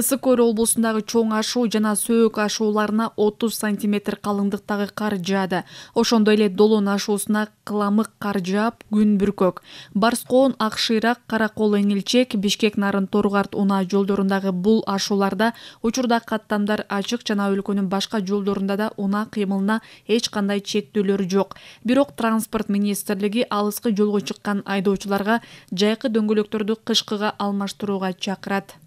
ысык көл облусундагы чоң ашуу жана сөөк ашууларына отуз сантиметр калыңдыктагы кар жаады ошондой эле долон ашуусуна кыламык кар жаап күн бүркөк барскоон кара кол эңилчек бишкек нарын торугарт унаа жолдорундагы бул ашууларда учурда каттамдар ачык жана өлкөнүн башка жолдорунда да унаа кыймылына эч кандай чектөөлөр жок бирок транспорт министрлиги алыскы жолго чыккан айдоочуларга жайкы дөңгөлөктөрдү кышкыга алмаштырууга чакырат